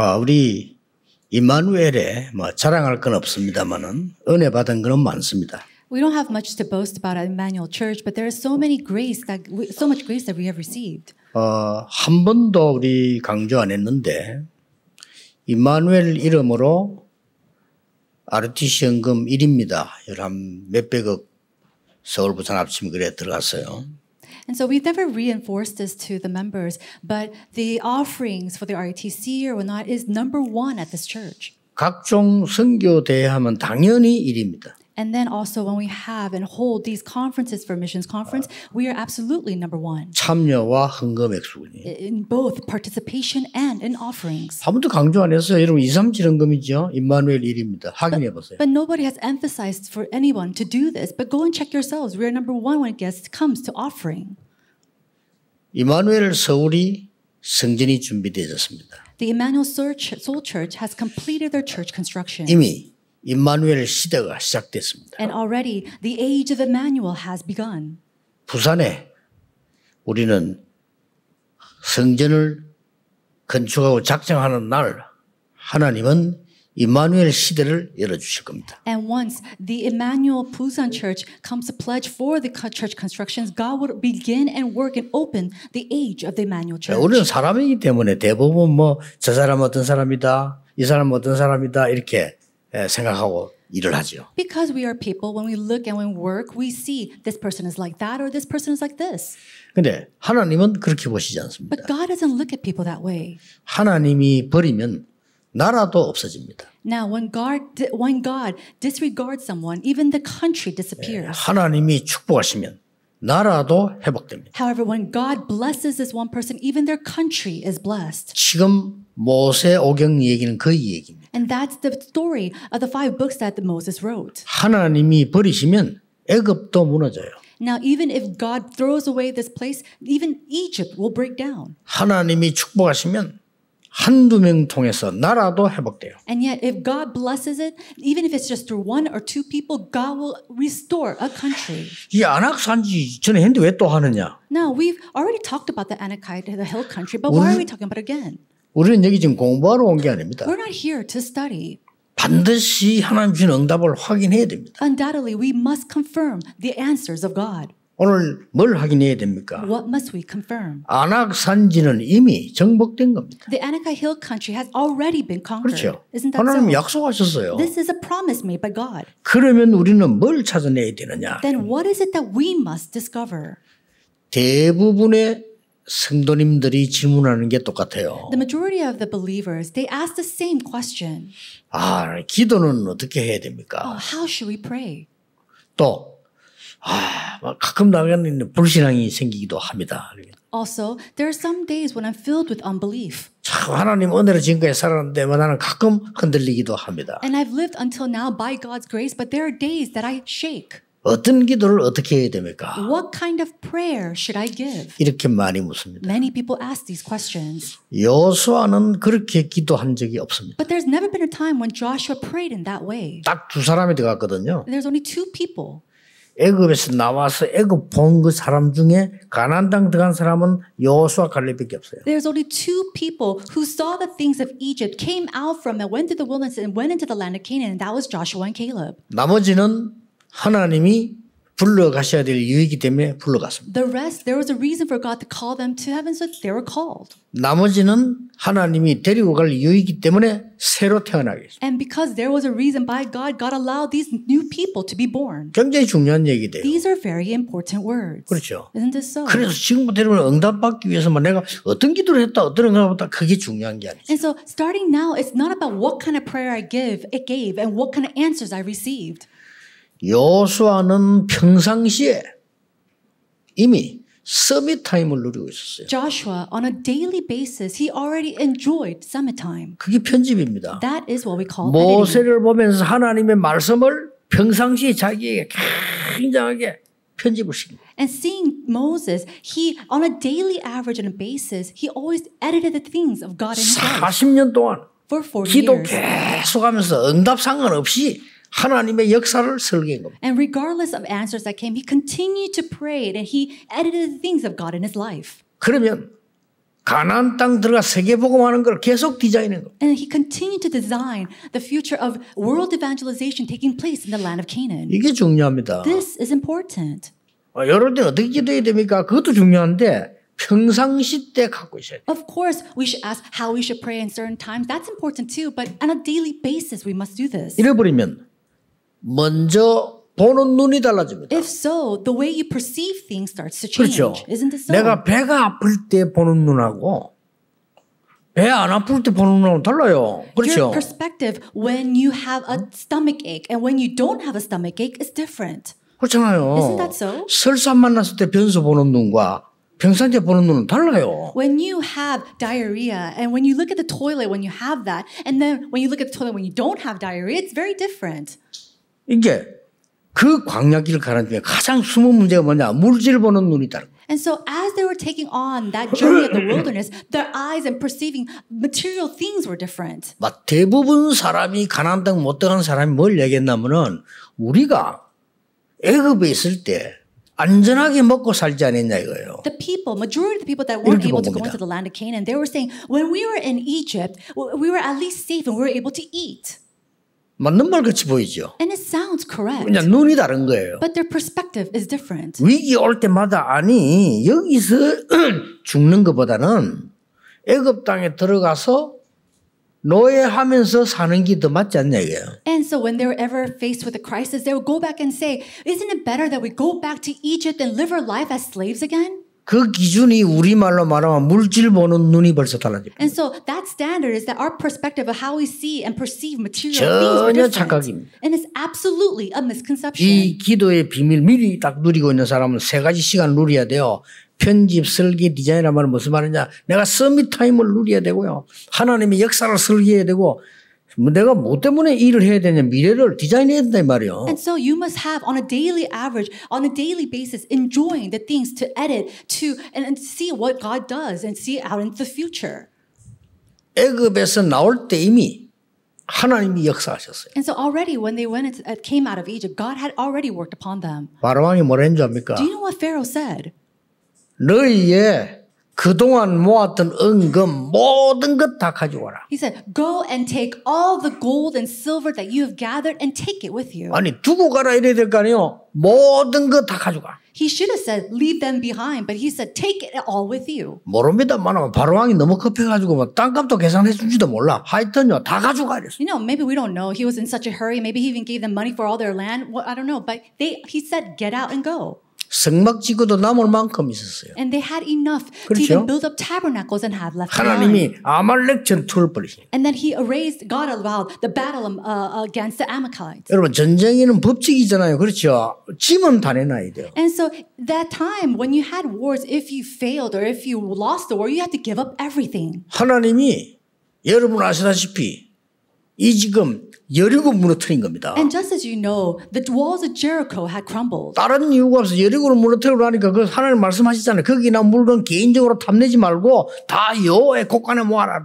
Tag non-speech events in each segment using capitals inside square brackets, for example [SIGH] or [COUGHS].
아, 우리 이마누엘에 뭐 자랑할 건 없습니다만은 은혜 받은 건 많습니다. We don't have much to boast about at Emmanuel Church, but there are so many grace that we, so much grace that we have received. 어, 한 번도 우리 강조 안 했는데 이마누엘 이름으로 아르티시 연금 1입니다. 11 몇백억 서울 부산 합치면 그래 들어갔어요. 음. And so we've never reinforced this to the members, but the offerings for the RETC or whatnot is number one at this church. 각종 선교대회 하면 당연히 일입니다. And then also when we have and hold these conferences for missions conference, we are absolutely number one. 참여와 헌금 In both participation and in offerings. 아무도 강조 안 했어요. 여러분 2, 헌금이죠. 임마누엘 일입니다. 확인해 보세요. But nobody has emphasized for anyone to do this. But go and check yourselves. We are number one when it gets, comes to offering. 서울이 성전이 준비되었습니다. The Emmanuel Soul Church has completed their church construction. 이미 임마누엘 시대가 시작됐습니다. And already the age of Emmanuel has begun. 부산에 우리는 성전을 건축하고 작정하는 날 하나님은 임마누엘 시대를 열어 주실 겁니다. And once the Emmanuel Busan Church comes to pledge for the church constructions, God will begin and work and open the age of the Emmanuel Church. 우리는 사람이기 때문에 대부분 뭐 저 사람 어떤 사람이다, 이 사람 어떤 사람이다 이렇게 생각하고 일을 하죠. Because we are people, when we look and when we work, we see this person is like that or this person is like this. 근데 하나님은 그렇게 보시지 않습니다. But God doesn't look at people that way. 하나님이 버리면 나라도 없어집니다. Now, when God when God disregards someone, even the country disappears. 하나님이 축복하시면 나라도 회복됩니다. However, when God blesses this one person, even their country is blessed. 지금 모세 오경 얘기는 그 얘기입니다. And that's the story of the five books that Moses wrote. 하나님이 버리시면 애굽도 무너져요. Now, even if God throws away this place, even Egypt will break down. 하나님이 축복하시면 한두 명 통해서 나라도 회복돼요. And yet if God blesses it, even if it's just through one or two people, God will restore a country. 이 안악산지 전에 했는데 왜 또 하느냐? Now we've already talked about the Anakai, the hill country, but why are we talking about it again? 우리는 여기 지금 공부하러 온 게 아닙니다. We're not here to study. 반드시 하나님 주신 응답을 확인해야 됩니다. Undoubtedly, we must confirm the answers of God. 오늘 뭘 확인해야 됩니까? What must we confirm? 아낙 산지는 이미 정복된 겁니다. The Anak Hill country has already been conquered. 그렇죠. Isn't that 하나님 so? 약속하셨어요. This is a promise made by God. 그러면 우리는 뭘 찾아내야 되느냐? Then what is it that we must discover? 대부분의 성도님들이 질문하는 게 똑같아요. The majority of the believers they ask the same question. 아, 기도는 어떻게 해야 됩니까? Oh, how should we pray? 또 아, 가끔 나면 불신앙이 생기기도 합니다. Also, there are some days when I'm filled with unbelief. 참 하나님 은혜로 지금까지 살았는데 나는 가끔 흔들리기도 합니다. And I've lived until now by God's grace, but there are days that I shake. 어떤 기도를 어떻게 해야 됩니까? What kind of prayer should I give? 이렇게 많이 묻습니다. Many people ask these questions. 여호수아는 그렇게 기도한 적이 없습니다. But there's never been a time when Joshua prayed in that way. 딱 두 사람이 들어갔거든요. There's only two people. 애굽에서 나와서 애굽 본 그 사람 중에 가나안 땅 들어간 사람은 여호수아 갈렙밖에 없어요. There's only two people who saw the things of Egypt, came out from it, went through the wilderness and went into the land of Canaan, and that was Joshua and Caleb. 나머지는 하나님이 불러가셔야 될 이유이기 때문에 불러갔습니다. The rest there was a reason for God to call them to heaven so they were called. 나머지는 하나님이 데리고 갈 이유이기 때문에 새로 태어나게 했습니다. And because there was a reason by God God allowed these new people to be born. 굉장히 중요한 얘기돼요. These are very important words. 그렇죠. Isn't this so? 그래서 지금부터 여러분 응답 받기 위해서만 내가 어떤 기도를 했다 어떤 응답을 했다 그게 중요한 게 아니죠. And so starting now it's not about what kind of prayer I give, it gave and what kind of answers I received. 요수아는 평상시에 이미 서밋 타임을 누리고 있었어요. Joshua on a daily basis he already enjoyed summit time. 그게 편집입니다. That is what we call editing. 모세를 보면서 하나님의 말씀을 평상시 자기에게 굉장하게 편집을 시킵니다. And seeing Moses, he on a daily average and a basis, he always edited the things of God in his life. 40년 동안 for 40 기도 계속하면서 응답 상관없이 하나님의 역사를 설계한 겁니다. And regardless of answers that came, he continued to pray and he edited the things of God in his life. 그러면 가나안 땅 들어가 세계 복음하는 걸 계속 디자인한 거. And he continued to design the future of world evangelization taking place in the land of Canaan. 이게 중요합니다. This is important. 어, 여럴 때 어떻게 기도해야 됩니까? 그것도 중요한데 평상시 때 갖고 있어야 돼. Of course, we should ask how we should pray in certain times. That's important too, but on a daily basis we must do this. 이래 버리면 먼저 보는 눈이 달라집니다. If so, the way you perceive things starts to change. 그렇죠. Isn't it so? 내가 배가 아플 때 보는 눈하고 배 안 아플 때 보는 눈하고 달라요. 그렇죠. Your perspective when you have a stomach ache and when you don't have a stomach ache is different. 그렇잖아요. Isn't that so? 설사 만났을 때 변소 보는 눈과 평상시에 보는 눈은 달라요. When you have diarrhea and when you look at the toilet when you have that and then when you look at the toilet when you don't have diarrhea it's very different. 이게 그 광야길을 가는 중에 가장 숨은 문제가 뭐냐? 물질 보는 눈이 다른 And so as they were taking on that journey of the wilderness, their eyes and perceiving material things were different. 막 대부분 사람이 가나안 땅못 들어간 사람이 뭘 얘기했냐면은 우리가 애굽에 있을 때 안전하게 먹고 살지 않았냐 이거예요. The people, majority of the people that weren't able to go into the land of Canaan, they were saying, when we were in Egypt, we were at least safe and we were able to eat. 맞는 말 같이 보이죠. And it sounds correct. 그냥 눈이 다른 거예요. But their perspective is different. 위기 올 때마다 아니 여기서 죽는 것보다는 애굽 땅에 들어가서 노예하면서 사는 게 더 맞지 않냐 이게요. And so when they were ever faced with a crisis, they would go back and say, "Isn't it better that we go back to Egypt and live our life as slaves again?" 그 기준이 우리말로 말하면 물질 보는 눈이 벌써 달라집니다. And so that standard is that our perspective of how we see and perceive material things are different. 전혀 착각입니다. And it's absolutely a misconception. 이 기도의 비밀 미리 딱 누리고 있는 사람은 세 가지 시간 누려야 돼요. 편집, 설계, 디자인이란 말은 무슨 말이냐? 내가 서밋 타임을 누려야 되고요. 하나님의 역사를 설계해야 되고 내가 뭐 때문에 일을 해야 되냐 미래를 디자인해야 된다 말이요. And so you must have on a daily average, on a daily basis, enjoying the things to edit, to and, and see what God does and see out into the future. 애굽에서 나올 때 이미 하나님이 역사하셨어요. And so already when they went into, came out of Egypt, God had already worked upon them. 바로왕이 뭐라 했는지 압니까? Do you know what Pharaoh said? 너희의 그동안 모았던 은금 모든 것 가져와라. He said, "Go and take all the gold and silver that you have gathered and take it with you." 아니 두고 가라 이래 될거 아니요. 모든 것다 가져가. He should have said, "Leave them behind," but he said, "Take it all with you." 모릅니다만 바로 왕이 너무 급해가지고 뭐 땅값도 계산했을지도 몰라. 하여튼요 다 가져가 이랬어. You know, maybe we don't know. He was in such a hurry. Maybe he even gave them money for all their land. Well, I don't know, but they he said, "Get out and go." 성막지고도 남을 만큼 있었어요. And they had enough 그렇죠? to even build up tabernacles and have left 하나님이 아말렉 전투를 벌이신. And then he erased God allowed the battle uh, against the Amalekites. 여러분 전쟁에는 법칙이잖아요. 그렇죠? 짐은 다 내놔야 돼요. And so that time when you had wars if you failed or if you lost the war you had to give up everything. 하나님이 여러분 아시다시피 이 지금 여리고 무너뜨린 겁니다. And just as you know, the walls of Jericho had crumbled. 다른 이유가 없어 여리고를 무너뜨리고 나니까 그 하나님 말씀하시잖아요. 거기나 물건 개인적으로 탐내지 말고 다 여호와의 곳간에 모아라.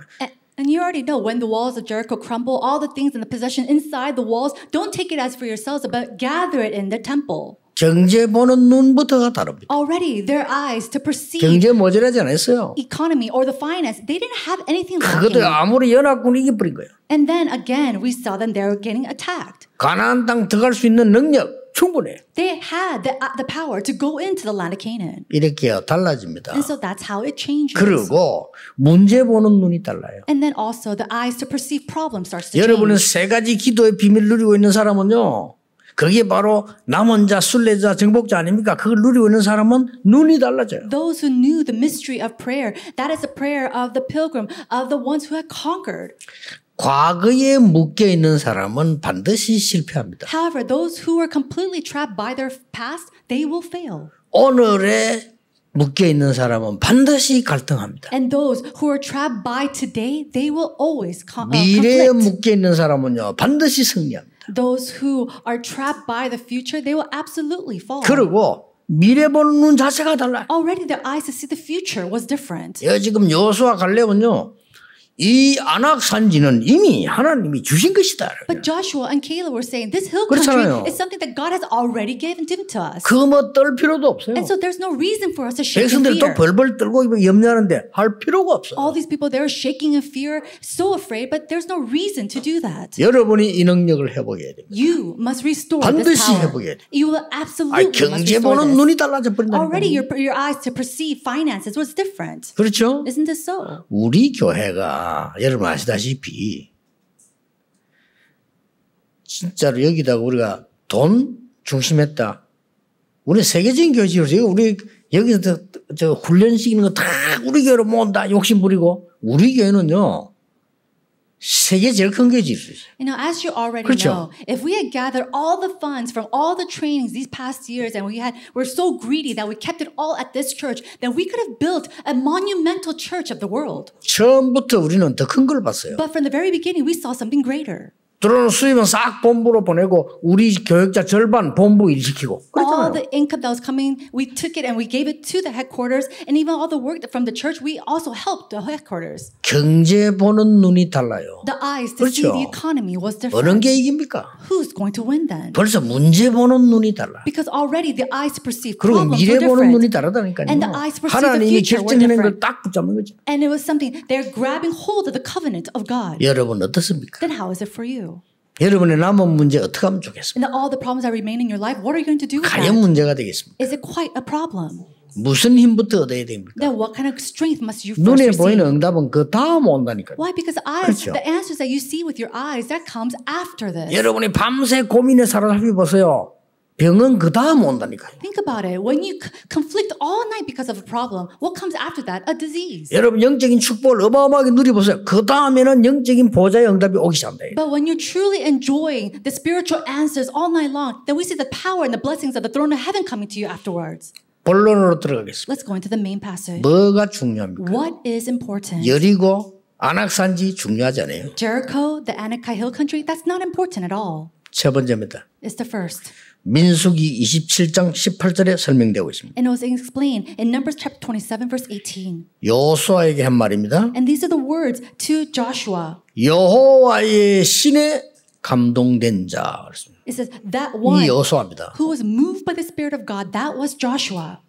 And you already know when the walls of Jericho crumble, all the things in the possession inside the walls, don't take it as for yourselves, but gather it in the temple. 경제 보는 눈부터가 다릅니다. Already their eyes to perceive. 경제 모자라지 않았어요. Economy or the finance, they didn't have anything. 그것도 아무리 연합군이 이겨버린 거예요. And then again, we saw them they were getting attacked. 가나안 땅 들어갈 수 있는 능력 충분해. They had the, the power to go into the land of Canaan. 이렇게 달라집니다. And so that's how it changes. 그리고 문제 보는 눈이 달라요. And then also the eyes to perceive problems starts to change. 여러분은 세 가지 기도의 비밀 누리고 있는 사람은요. 그게 바로 남은 자, 순례자, 정복자 아닙니까? 그걸 누리고 있는 사람은 눈이 달라져요. Those who knew the mystery of prayer, that is the prayer of the pilgrim, of the ones who had conquered. 과거에 묶여 있는 사람은 반드시 실패합니다. However, those who are completely trapped by their past, they will fail. 오늘의 묶여 있는 사람은 반드시 갈등합니다. And those who are trapped by today, they will always conflict. 미래에 묶여 있는 사람은요, 반드시 승리합니다. Those who are trapped by the future, they will absolutely fall. 그리고 미래 보는 눈 자체가 달라. Already their eyes to see the future was different. 예, 지금 여수와 갈렙은요. 이 안악산지는 이미 하나님이 주신 것이다. But Joshua and Caleb were saying this hill country 그렇잖아요. is something that God has already given to us. 그뭐 떨 필요도 없어요. And so there's no reason for us to shake in fear. 백성들 또 벌벌 떨고 염려하는데 할 필요가 없어. All these people they're shaking in fear, so afraid, but there's no reason to do that. 여러분이 이 능력을 회복해야 됩니다. You must restore this power. 반드시 회복해야 돼. You will absolutely. 아 경제 보는 눈이 달라져 버린다. Already your your eyes to perceive finances was different. 그렇죠? Isn't this so? 우리 교회가 우리가 여러분 아시다시피 진짜로 여기다가 우리가 돈 중심했다. 우리 세계적인 교지로서 우리 여기서 저, 저 훈련시키는 거 다 우리 교회로 모은다 욕심 부리고 우리 교회는요 세계 제일 큰 You know, as you already 그렇죠? know, if we had gathered all the funds from all the trainings these past years, and we had we're so greedy that we kept it all at this church, then we could have built a monumental church of the world. 처음부터 우리는 봤어요. But from the very beginning, we saw something greater. 들어오는 수입은 싹 본부로 보내고 우리 교역자 절반 본부 일 시키고 그랬잖아요. All the income that was coming, we took it and we gave it to the headquarters, and even all the work from the church, we also helped the headquarters. 경제 보는 눈이 달라요. The eyes to 그렇죠. see the economy was different. 어느 게 이깁니까? Who's going to win then? 벌써 문제 보는 눈이 달라. Because already the eyes perceive 그리고 problems 미래 are different. 보는 눈이 다르다니까요. And the eyes perceive the future were different. 하나님이 결정하는 걸딱 붙잡는 거죠. And it was something they're grabbing hold of the covenant of God. 여러분 어떻습니까? Then how is it for you? 여러분의 남은 문제 어떻게 하면 좋겠습니까? And all the problems that remain in your life, what are you going to do with 과연 that? 문제가 되겠습니까? Is it quite a problem? 무슨 힘부터 얻어야 됩니까? Then what kind of strength must you first 눈에 receive? 보이는 응답은 그 다음 온다니까요. Why? Because eyes, 그렇죠? the answers that you see with your eyes, that comes after this. 여러분이 밤새 고민에 사로잡혀 보세요. 병은 그 다음 온다니까. Think about it. When you conflict all night because of a problem, what comes after that? A disease. 여러분 영적인 축복을 어마어마하게 누리보세요. 그 다음에는 영적인 보좌의 응답이 오기 시작합니다. But when you're truly enjoying the spiritual answers all night long, then we see the power and the blessings of the throne of heaven coming to you afterwards. 본론으로 들어가겠습니다. Let's go into the main passage. 뭐가 중요합니까? What is important? 여리고 안악산지 중요하지 않아요. Jericho, the Anakai Hill country, that's not important at all. 세 번째입니다. It's the first. 민수기 27장 18절에 설명되고 있습니다. And was explained in Numbers chapter 27 verse 18. 여호수아에게 한 말입니다. And these are the words to Joshua. 여호와의 신에 감동된 자. It says that one. 이 여호수아입니다. Who was moved by the spirit of God? That was Joshua.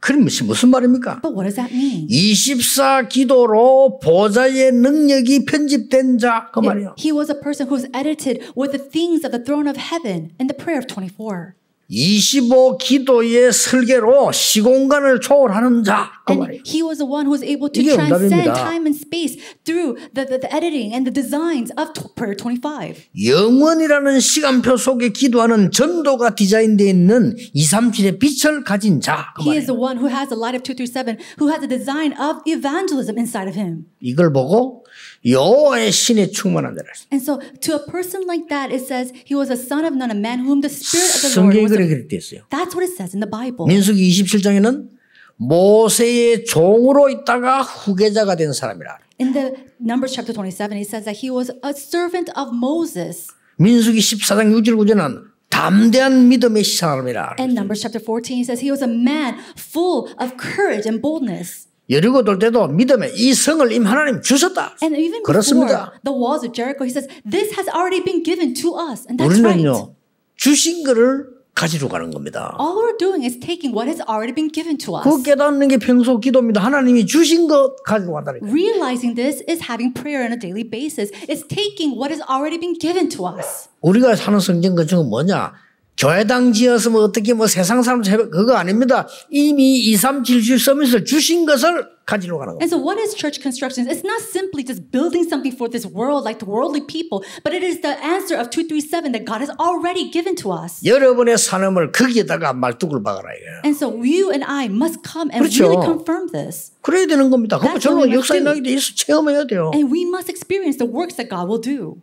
그럼 무슨 말입니까? But what does that mean? 24 기도로 보좌의 능력이 편집된 자, 그 말이요. He was a person who's edited with the things of the throne of heaven in the prayer of 24. 25 기도의 설계로 시공간을 초월하는 자. 그 말이에요. He was the one who was able to transcend time and space through the, the, the editing and the designs of prayer 25. 영원이라는 시간표 속에 기도하는 전도가 디자인되어 있는 237의 빛을 가진 자. 그 He 말이에요. is the one who has the light of 237, who has the design of evangelism inside of him. 이걸 보고 여호와의 신에 충만한다라. And so to a person like that it says he was a son of Nun, a man whom the spirit of the Lord was. 성경에 그렇게 그랬대요. That's what it says in the Bible. 민수기 27장에는 모세의 종으로 있다가 후계자가 된 사람이라. In the Numbers chapter 27 it says that he was a servant of Moses. 민수기 14장 6절 9절은 담대한 믿음의 사람이라. And Numbers chapter 14 he says he was a man full of courage and boldness. 여리고 돌 때도 믿음에 이 성을 임 하나님 주셨다. And even 그렇습니다. The walls of Jericho, he says, this has already been given to us, and that's 우리는요, right. 주신 거를 가지러 가는 겁니다. All we're doing is taking what has already been given to us. 그 깨닫는 게 평소 기도입니다. 하나님이 주신 것 가지고 간다니까. Realizing this is having prayer on a daily basis. It's taking what has already been given to us. 우리가 사는 성전 그 중은 뭐냐? 교회당 지어서 뭐 어떻게 뭐 세상 사람 그거 아닙니다. 이미 2, 3, 7, 7 서밋을 주신 것을 가지러 가라고. And so what is church construction? It's not simply just building something for this world like the worldly people, but it is the answer of 237 that God has already given to us. 여러분의 산업을 거기에다가 말뚝을 박아라 이거예요. And so you and I must come and 그렇죠. really confirm this. 그래야 되는 겁니다. 그럼 저는 역사의 낙이 돼서 체험해야 돼요. And we must experience the works that God will do.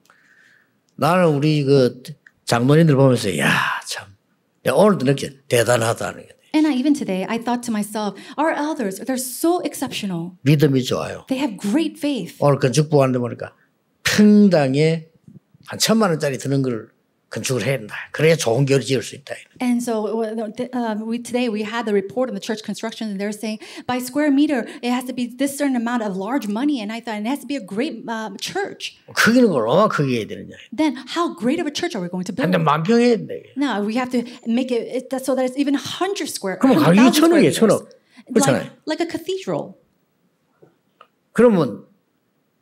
나는 우리 그 장로님들 보면서 야 참, 오늘도 이렇게 대단하다는 게. And even today, I thought to myself, our elders, they're so exceptional. 믿음이 좋아요. They have great faith. 오늘 건축부 하는데 보니까 평당에 한 천만 원짜리 드는 걸 건축을 해야 된다. 그래야 좋은 결을 지을 수 있다. And so um, we, today we had the report on the church construction, and they're saying by square meter it has to be this certain amount of large money, and I thought it has to be a great uh, church. 크기는 걸 얼마 크게 해야 되느냐? Then how great of a church are we going to build? 한만 평에 Now we have to make it so that it's even hundred square. 그럼 가격이 천억이에요, 천억. 그렇잖아요. Like, like a cathedral. 그러면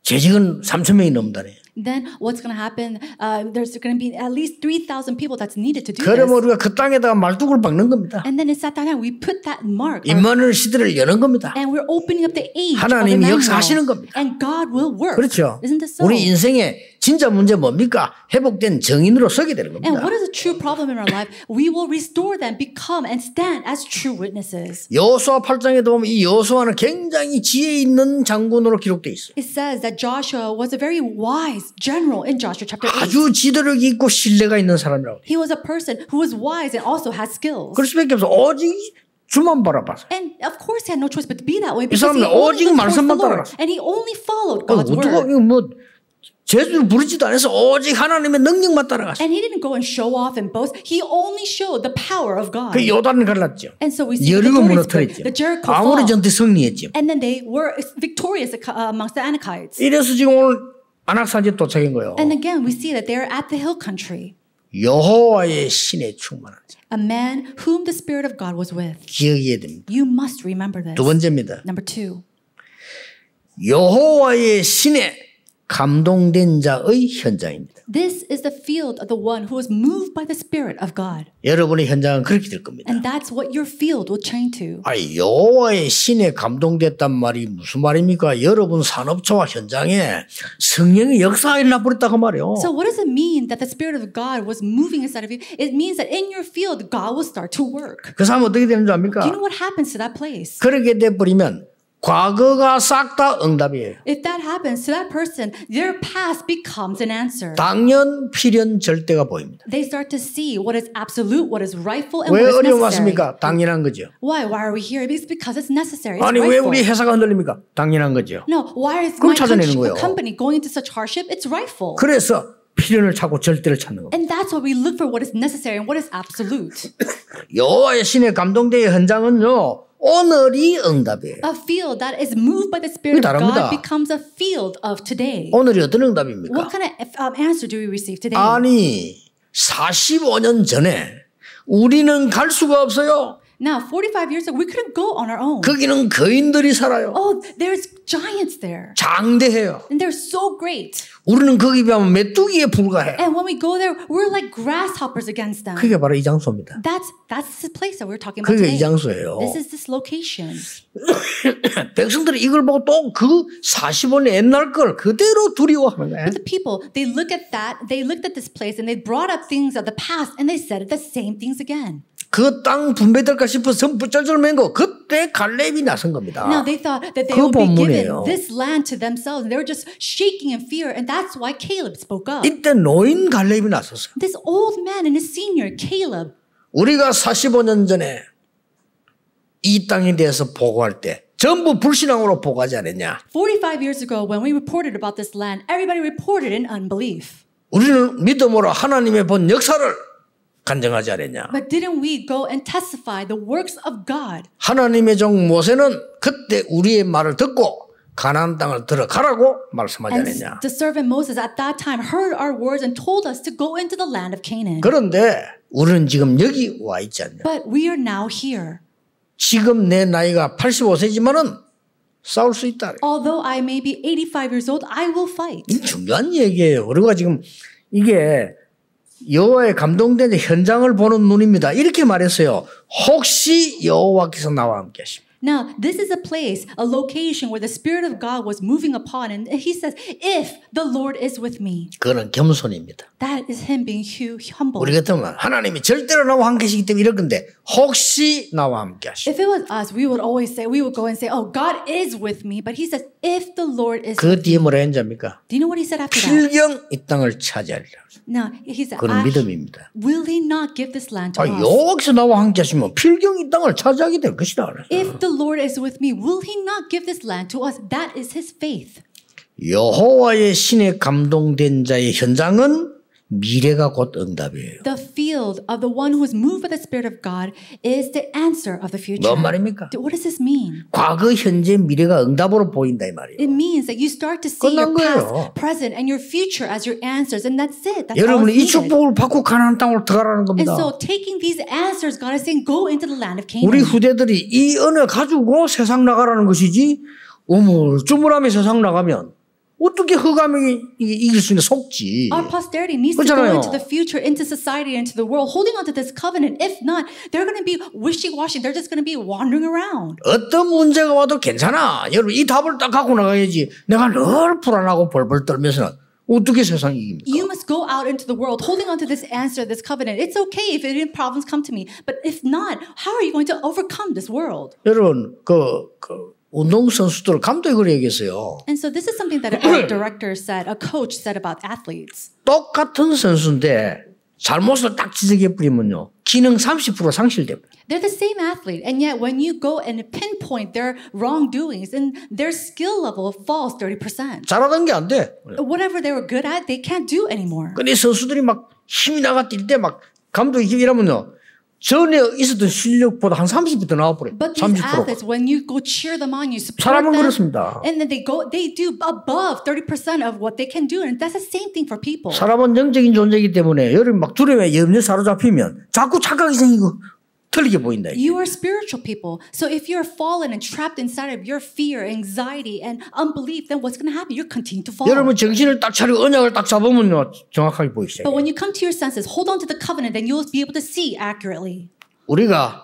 재직은 3천 명이 넘다네요. then what's going to happen? Uh, there's going to be at least 3,000 people that's needed to do this. 그럼 우리가 그 땅에다가 말뚝을 박는 겁니다. And then in Satan, we put that mark. 임마누엘 시대를 여는 겁니다. And we're opening up the age. 하나님이 역사하시는 겁니다. And God will work. 그렇죠. Isn't this so? 우리 인생에 진짜 문제 뭡니까? 회복된 정인으로 서게 되는 겁니다. And what is the true problem in our life? We will restore them, become and stand as true witnesses. 여호수아 8장에도 보면 이 여호수아는 굉장히 지혜 있는 장군으로 기록돼 있어. It says that Joshua was a very wise general in Joshua chapter 8. 아주 지도력 있고 신뢰가 있는 사람이라고. He was a person who was wise and also had skills. 그럴 수밖에 없어. 오직 주만 바라봐서. And of course he had no choice but to be that way because he only o직 말씀만 따라갔어. And he only followed God's word. 어떻게 뭐 제주를 부르지도 않아서 오직 하나님의 능력만 따라갔어요. And he didn't go and show off and boast. He only showed the power of God. 그 요단을 갈랐죠. And so we see 여리고 무너뜨렸죠. The Jericho fall. 아모리 전투 승리했죠. And then they were victorious amongst the Anakites. 이래서 지금 오늘 안악산지에 도착한 거예요. And again we see that they are at the hill country. 여호와의 신에 충만한 자. A man whom the spirit of God was with. 기억해야 됩니다. You must remember this. 두 번째입니다. Number two. 여호와의 신에 감동된 자의 현장입니다. This is the field of the one who is moved by the spirit of God. 여러분의 현장은 그렇게 될 겁니다. And that's what your field will turn to. 아, 여호와의 신에 감동됐단 말이 무슨 말입니까? 여러분 산업처와 현장에 성령의 역사가 일어나버렸다고 말이요. So what does it mean that the spirit of God was moving inside of you? It means that in your field God will start to work. 그 사람 어떻게 되는 줄 압니까? Do you know what happens to that place? 그렇게 돼 버리면 과거가 싹 다 응답이에요. If that happens to that person, their past becomes an answer. 당연 필연 절대가 보입니다. They start to see what is absolute, what is rightful, and what is necessary. 왜 어려움 왔습니까? 당연한 거죠. Why? Why are we here? It's because it's necessary. It's 아니 rightful. 왜 우리 회사가 흔들립니까? 당연한 거죠. No, why is my 찾아내는 거예요. company going into such hardship? It's rightful. 그래서 필연을 찾고 절대를 찾는 겁니다. And that's why we look for what is necessary and what is absolute. 여호와의 신의 감동대의 현장은요. 오늘이 응답이에요. A field that is moved by the Spirit of God becomes a field of today. 오늘이 어떤 응답입니까? What kind of um, answer do we receive today? 아니, 45년 전에 우리는 갈 수가 없어요. Now, 45 years ago, we couldn't go on our own. 거기는 거인들이 살아요. Oh, there's giants there. 장대해요. And they're so great. 우리는 거기 메뚜기에 불과해. And when we go there, we're like grasshoppers against them. 그게 바로 이 장소입니다. That's that's the place that we're talking about. 그게 today. 이 장소예요. This is this location. [COUGHS] 백성들이 이걸 보고 옛날 걸 그대로 두려워하는 거예요. But the people, they look at that, they looked at this place and they brought up things of the past and they said the same things again. 그땅 분배될까 싶어서 선부절절 맨거 그때 갈렙이 나선 겁니다. Now they thought that they would be given this land to themselves. They were just shaking in fear, and that's why Caleb spoke up. 이때 노인 갈렙이 나섰어요. This old man and his senior Caleb. 우리가 45년 전에 이 땅에 대해서 보고할 때 전부 불신앙으로 보고하지 않았냐? 45 years ago when we reported about this land, everybody reported in unbelief. 우리는 믿음으로 하나님의 본 역사를 간증하지 않았냐? But didn't we go and testify the works of God? 하나님의 종 모세는 그때 우리의 말을 듣고 가나안 땅을 들어가라고 말씀하지 않았냐? The servant Moses at that time heard our words and told us to go into the land of Canaan. 그런데 우리는 지금 여기 와 있지 않냐? But we are now here. 지금 내 나이가 85세지만은 싸울 수 있다. Although I may be 85 years old, I will fight. 중요한 얘기예요. 우리가 지금 이게 여호와의 감동된 현장을 보는 눈입니다. 이렇게 말했어요. 혹시 여호와께서 나와 함께 하십니다. Now, this is a place, a location where the Spirit of God was moving upon, and he says, If the Lord is with me. 그거는 겸손입니다. That is him being humble. 우리 같으면 하나님이 절대로 나와 함께 하시기 때문에 이럴 건데, 혹시 나와 함께 하시 If it was us, we would always say, we would go and say, Oh, God is with me. But he says, If the Lord is with me. 그 뒤에 뭐라 했는지 압니까? Do you know what he said after that? 필경 이 땅을 차지하리라. Now, he's 그런 asked, 믿음입니다. Will he not give this land to 아, us? 여기서 나와 함께 하시면 필경이 땅을 차지하게 될 것이다. If the Lord is with me, will he not give this land to us? That is his faith. 여호와의 신에 감동된 자의 현장은 미래가 곧 응답이에요. The field of the one who is moved by the Spirit of God is the answer of the future. 뭔 말입니까? What does this mean? 과거, 현재, 미래가 응답으로 보인다 이 말이에요. It means that you start to see your past, 거예요. present, and your future as your answers, and that's it. That's 여러분이 이 축복을 받고 가나안 땅으로 들어가라는 겁니다. And so taking these answers, God is saying, go into the land of Canaan. 우리 후대들이 이 은을 가지고 세상 나가라는 것이지 우물쭈물하며 세상 나가면. 어떻게 흑암이 이길 수 있는 속지? Our posterity needs 그렇잖아요. to go into the future, into society, into the world, holding onto this covenant. If not, they're going to be wishy-washy. They're just going to be wandering around. 어떤 문제가 와도 괜찮아. 여러분 이 답을 딱 갖고 나가야지. 내가 늘 불안하고 벌벌 떨면서는 어떻게 세상이 이깁니까? You must go out into the world holding onto this answer, this covenant. It's okay if any problems come to me, but if not, how are you going to overcome this world? 여러분 그, 그 운동 선수들 감독이 얘기했어요. And so this is something that a director said, a coach said about athletes. 똑같은 선수인데 잘못을 딱 지적해 버리면요. 기능 30% 상실됩니다. They're the same athlete, and yet when you go and pinpoint their wrongdoings, and their skill level falls 30%. 잘하던 게 안 돼. Whatever they were good at, they can't do anymore. 근데 선수들이 막 힘이 나가 뛸때막 감독이 힘이라면요. 전에 있었던 실력보다 한 30부터 나와버려요. 30%. 사람은 그렇습니다. And then they go, they do above 30% of what they can do, and that's the same thing for people. 사람은 영적인 존재이기 때문에 여러분 막 두려움에 염려 사로잡히면 자꾸 착각이 생기고 틀리게 보인다. You are spiritual people. So if you're fallen and trapped inside of your fear, anxiety, and unbelief, then what's going to happen? You're continue to fall. 여러분 정신을 딱 차리고 언약을 딱 잡으면 정확하게 보이세요. But when you come to your senses, hold on to the covenant, then you'll be able to see accurately. 우리가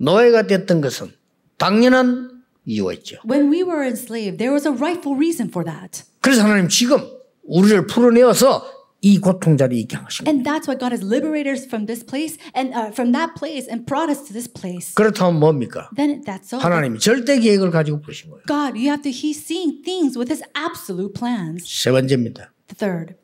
노예가 됐던 것은 당연한 이유가 있죠. When we were enslaved, there was a rightful reason for that. 그래서 하나님 지금 우리를 풀어내어서 이 고통 자리에 있게 하신 거예요. And that's why God has liberated us from this place and uh, from that place and brought us to this place. 그렇다면 뭡니까? Then that's all. 하나님이 절대 계획을 가지고 보신 거예요. God, you have to he's seeing things with His absolute plans. 세 번째입니다. The third.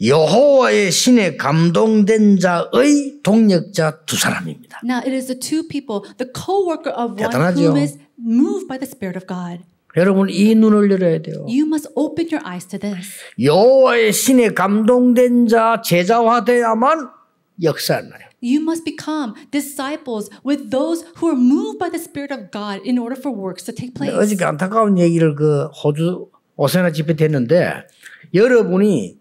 여호와의 신에 감동된 자의 동력자 두 사람입니다. Now it is the two people, the co-worker of one 대단하죠. whom is moved by the Spirit of God. 여러분 이 눈을 열어야 돼요. You must open your eyes to this. 여호와의 신에 감동된 자 제자화 되야만 역사나요. You must become disciples with those who are moved by the Spirit of God in order for works to take place. 어저께 안타까운 얘기를 그 호주 오세나 집회 했는데 여러분이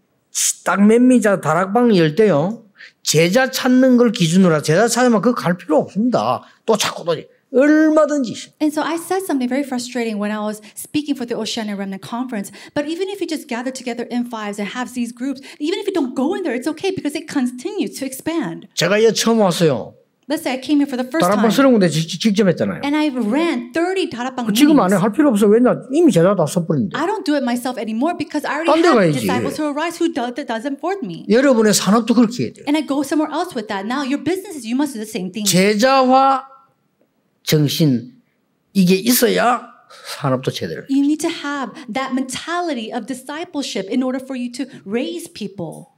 딱 몇미자 다락방 열 때요. 제자 찾는 걸 기준으로 제자 찾으면 그거 갈 필요 없습니다. 또 찾고 또 얼마든지. And so I said something very frustrating when I was speaking for the Oceania Remnant Conference. But even if you just gather together in fives and have these groups, even if you don't go in there, it's okay because it continues to expand. 제가 여 처음 왔어요. Let's say I came here for the first time. 다락방 직접 했잖아요. And I ran 30 다락방 지금 안 해. 할 필요 없어. 왜냐? 이미 제자 I don't do it myself anymore because I already have disciples who arise who does, does not for me. 여러분의 산업도 그렇게 해야 돼. And I go somewhere else with that. Now your businesses, you must do the same thing. 제자화 정신 이게 있어야 산업도 제대로. You need to have that mentality of discipleship in order for you to raise people.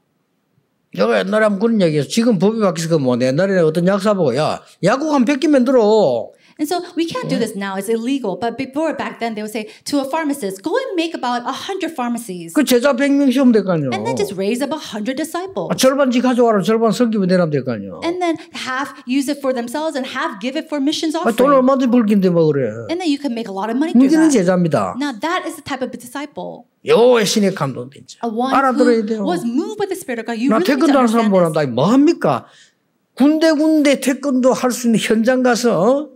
내가 옛날에 하면 그런 얘기했어. 지금 법이 바뀌어서 그뭐 옛날에는 어떤 약사 보고 야 야구 한 100개 만들어. And so we can't yeah. do this now; it's illegal. But before back then, they would say to a pharmacist, "Go and make about hundred pharmacies." 그 제자 100명 시험 될거 And then just raise up hundred disciples. 아, 절반씩 가져와라, 절반 섬기면 되나 될거 And then half use it for themselves and half give it for missions offering. 아, 돈 얼마든 벌긴데 뭐 그래. And then you can make a lot of money through that. 제자입니다. Now that is the type of disciple. 요의 신에 감동된 자. 알아들어야 돼요. Was moved by the Spirit of God. You 나 really 태권도 하는 사람 뭐란다. 뭐합니까? 합니까? 군데군데 태권도 할 수 있는 현장 가서 어?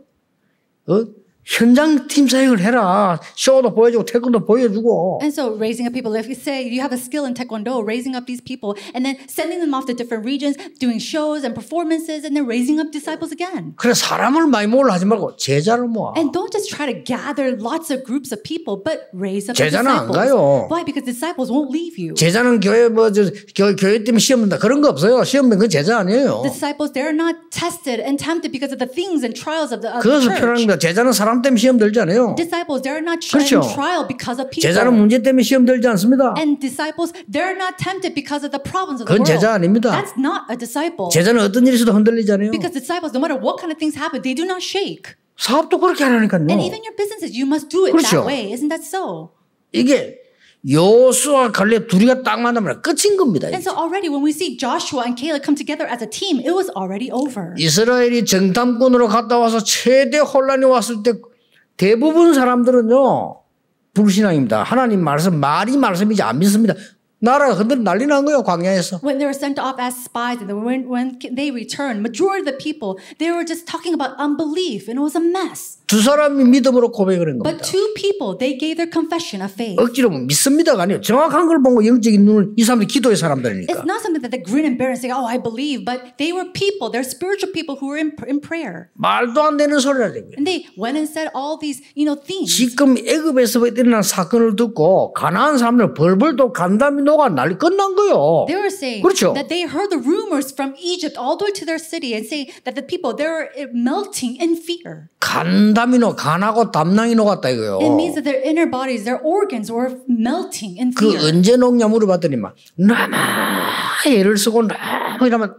어? 현장 팀 사역을 해라. 쇼도 보여주고 태권도 보여주고. And so raising up people. If you say you have a skill in taekwondo, raising up these people and then sending them off to different regions, doing shows and performances, and then raising up disciples again. 그래 사람을 많이 모으려 하지 말고 제자를 모아. And don't just try to gather lots of groups of people, but raise up disciples. 제자는 안 가요. Why? Because disciples won't leave you. 제자는 교회 뭐저 교회, 교회 때문에 시험 본다 그런 거 없어요. 시험 본건 제자 아니에요. Disciples they are not tested and tempted because of the things and trials of the, of the church. 그래서 편합니다. 제자는 사람 사람 때문에 시험 들잖아요. Disciples, they are not 그렇죠. trial because of people. 제자는 문제 때문에 시험 들지 않습니다. And disciples, they are not tempted because of the problems of the world. 그건 제자 아닙니다. That's not a disciple. 제자는 어떤 일이 있어도 흔들리잖아요. Because disciples, no matter what kind of things happen, they do not shake. 사업도 그렇게 하라니까요. And even your businesses, you must do it 그렇죠. that way. Isn't that so? 이게 요수와 갈렙 둘이가 딱 만나면 끝인 겁니다. And so already when we see Joshua and Caleb come together as a team, it was already over. 이스라엘이 정탐꾼으로 갔다 와서 최대 혼란이 왔을 때 대부분 사람들은요 불신앙입니다. 하나님 말씀 말이 말씀이지 안 믿습니다. 나라가 흔들 난리 난 거예요 광야에서. When they were sent off as spies, and when when they returned, majority of the people they were just talking about unbelief, and it was a mess. 두 사람이 믿음으로 고백을 한 겁니다. But two people they gave their confession of faith. 억지로 믿습니다가 아니에요. 정확한 걸 보고 영적인 눈을 이 사람들 기도의 사람들이니까. It's not something that they grin and bear and say, "Oh, I believe," but they were people. They're spiritual people who were in, in prayer. 말도 안 되는 소리를 하고요. And they went and said all these, you know, things. 지금 애굽에서 일어난 사건을 듣고 가나안 사람들 벌벌도 간담이 녹아 난리 끝난 거요. They were saying 그렇죠? that they heard the rumors from Egypt all the way to their city and say that the people they were melting in fear. 간담 담담이노 간하고 담낭이노 같다 이거요. It means that their inner bodies, their organs were melting in fear. 그 언제 녹냐 물어봤더니 막 너무 애를 쓰고 너무 이러면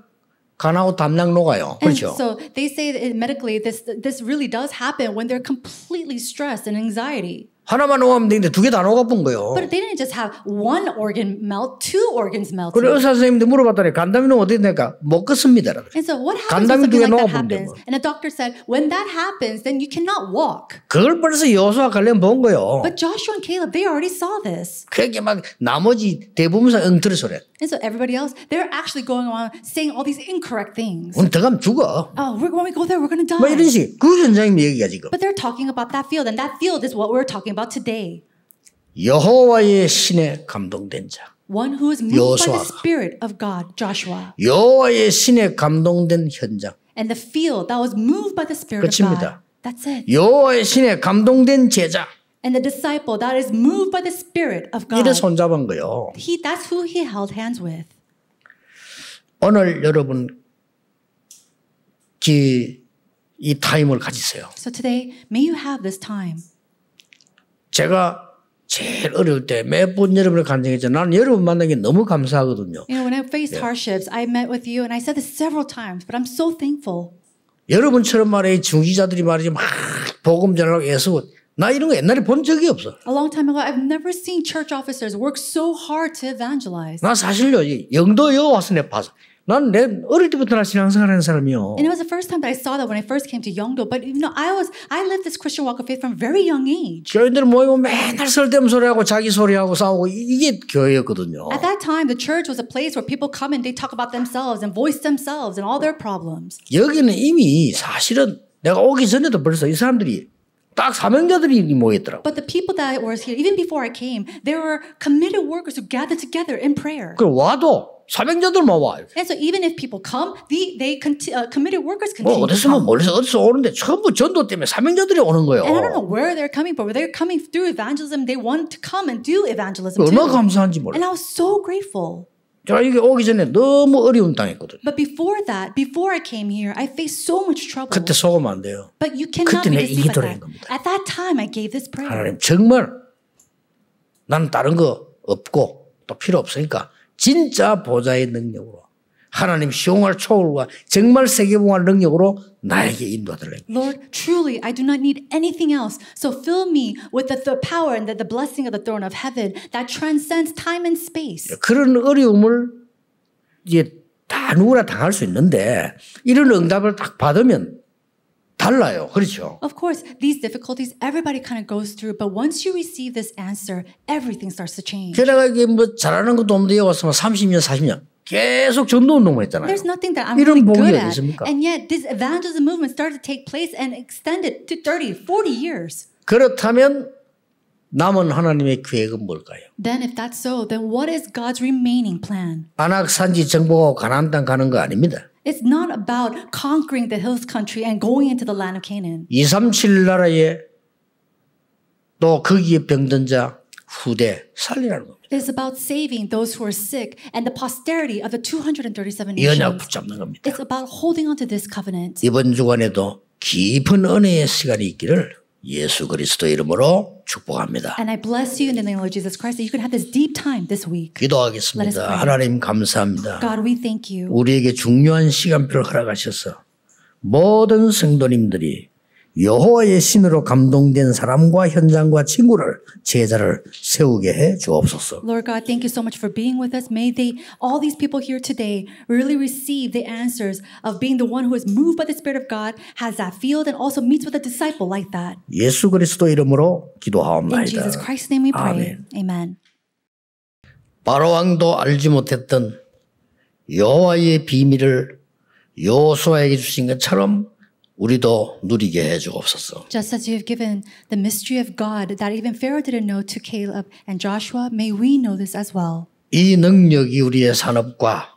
간하고 담낭 녹아요. 그렇죠? And so they say that medically this this really does happen when they're completely stressed and anxiety. 하나만 오가면 되는데 두 개다 녹아본 거예요. But they didn't just have one organ melt, two organs melt. 그래 의사 선생님도 물어봤더니 간담이는 어디 있냐니까 먹겠습니다. And so what happens when something like that happens? And the doctor said, when that happens, then you cannot walk. 그걸 벌써 여호수아 갈렙 본 거예요. But Joshua and Caleb, they already saw this. 그게 막 나머지 대부분 사 엉터리 소리. And so everybody else, they're actually going on saying all these incorrect things. 그럼 들어가면 죽어. Oh, we're, when we go there, we're gonna die. 뭐 이런 식. 그 현장님 얘기야 지금. But they're talking about that field, and that field is what we're talking about. about today. 여호와의 신에 감동된 자. One who is moved by the spirit of God, Joshua. 여호와의 신에 감동된 현장. And the field that was moved by the spirit 끝입니다. of God. That's it. 여호와의 신에 감동된 제자. And the disciple that is moved by the spirit of God. 이를 손잡은 거요. He, that's who he held hands with. 오늘 여러분 이, 타임을 가지세요. So today, may you have this time. 제가 제일 어려울 때몇번 여러분을 간증했죠. 나는 여러분 만난 게 너무 감사하거든요. You know, when I faced 예. hardships, I met with you and I said this several times, but I'm so thankful. 여러분처럼 말해 중지자들이 말이지 막 복음 전하려고 애쓰고 나 이런 거 옛날에 본 적이 없어. A long time ago, I've never seen church officers work so hard to evangelize. 나 사실요 영도 여와서 내 봐서 난내 어릴 때부터 나 신앙생활하는 사람이요. And it was the first time that I saw that when I first came to Yeongdo. But you know, I was I lived this Christian walk of faith from very young age. 교인들 모이면 맨날 쓸데없는 소리하고 자기 소리하고 싸우고 이게 교회였거든요. At that time, the church was a place where people come and they talk about themselves and voice themselves and all their problems. 여기는 이미 사실은 내가 오기 전에도 벌써 이 사람들이 딱 사명자들이 모였더라고. But the people that were here, even before I came, there were committed workers who gathered together in prayer. 그 와도 사명자들 모아. And so even if people come, the they conti, uh, committed workers continue. 뭐 어디서 멀리서 어디서 오는데 전부 전도 때문에 사명자들이 오는 거예요. And I don't know where they're coming from, but they're coming through evangelism. They want to come and do evangelism. 얼마나 감사한지 몰라. And I was so grateful. 제가 여기 오기 전에 너무 어려운 땅이었거든. But before that, before I came here, I faced so much trouble. 그때 속으면 안 돼요. But you cannot 그때 내이 기도를 한 겁니다. At that time, I gave this prayer. 하나님 정말 난 다른 거 없고 또 필요 없으니까. 진짜 보좌의 능력으로 하나님 시공할 초월과 정말 세계봉할 능력으로 나에게 인도하더래. Lord, truly I do not need anything else. So fill me with the, the power and the, the blessing of the throne of heaven that transcends time and space. 그런 어려움을 이제 다 누구나 당할 수 있는데 이런 응답을 딱 받으면 달라요. 그렇죠? Of course, these difficulties everybody kind of goes through, but once you receive this answer, everything starts to change. 게다가 이게 뭐 잘하는 것도 없는데 여기 와서 30년, 40년 계속 전도 운동만 했잖아요. There's nothing that I'm really good at. 있습니까? And yet this evangelism movement started to take place and extended to 30, 40 years. 그렇다면 남은 하나님의 계획은 뭘까요? Then if that's so, then what is God's remaining plan? 안악 산지 정복하고 가나안 땅 가는 거 아닙니다. It's not about conquering the hills country and going into the land of Canaan. 나라에 또 거기에 병든 자 후대 살리라는 겁니다. It's about saving those who are sick and the posterity of the 237 nations. 붙잡는 겁니다. It's about holding on to this covenant. 이번 주간에도 깊은 은혜의 시간이 있기를 예수 그리스도의 이름으로 축복합니다. And I bless you in the name of Jesus Christ that you can have this deep time this week. 기도하겠습니다. 하나님 감사합니다. God, we thank you. 우리에게 중요한 시간표를 허락하셔서 모든 성도님들이 여호와의 신으로 감동된 사람과 현장과 친구를 제자를 세우게 해 주옵소서. Lord God, thank you so much for being with us. May they all these people here today really receive the answers of being the one who is moved by the spirit of God, has that field and also meets with a disciple like that. 예수 그리스도 이름으로 기도하옵나이다. In Jesus Christ's name we pray. 아멘. Amen. 바로 왕도 알지 못했던 여호와의 비밀을 여호수아에게 주신 것처럼 우리도 누리게 해 주옵소서. Just as you have given the mystery of God that even Pharaoh didn't know to Caleb and Joshua, may we know this as well. 이 능력이 우리의 산업과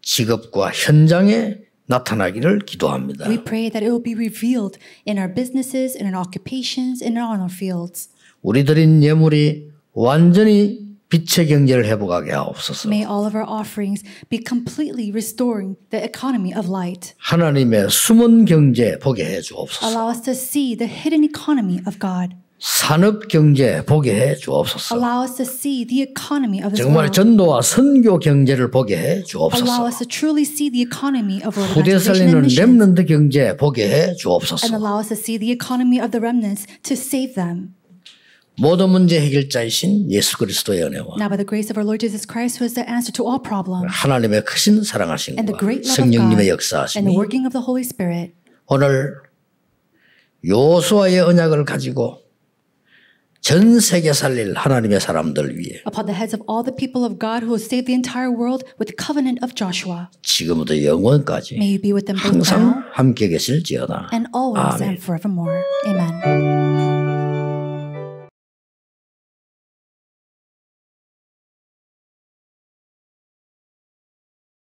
직업과 현장에 나타나기를 기도합니다. We pray that it will be revealed in our businesses, in our occupations, in our fields. 우리들인 예물이 완전히 빛의 경제를 회복하게 하옵소서. May all of our offerings be completely restoring the economy of light. 하나님의 숨은 경제 보게 해 주옵소서. Allow us to see the hidden economy of God. 산업 경제 보게 해 주옵소서. Allow us to see the economy of the. 정말 전도와 선교 경제를 보게 해 주옵소서. Allow us to truly see the economy of world 후대 살리는 렘넌트 경제 보게 해 주옵소서. And allow us to see the economy of the remnants to save them. 모든 문제 해결자이신 예수 그리스도의 은혜와 Now by the grace of our Lord Jesus Christ who is the answer to all problems. 하나님의 크신 사랑하심과 and the great love 성령님의 of God, and the 역사하심이 working of the Holy Spirit. 오늘 요수아의 언약을 가지고 전 세계 살릴 하나님의 사람들 위해 upon the heads of all the people of God who will save the entire world with the covenant of Joshua. 지금부터 영원까지 May you be with them both 항상 now 함께 계실지어다. and always 아멘. and forevermore. Amen.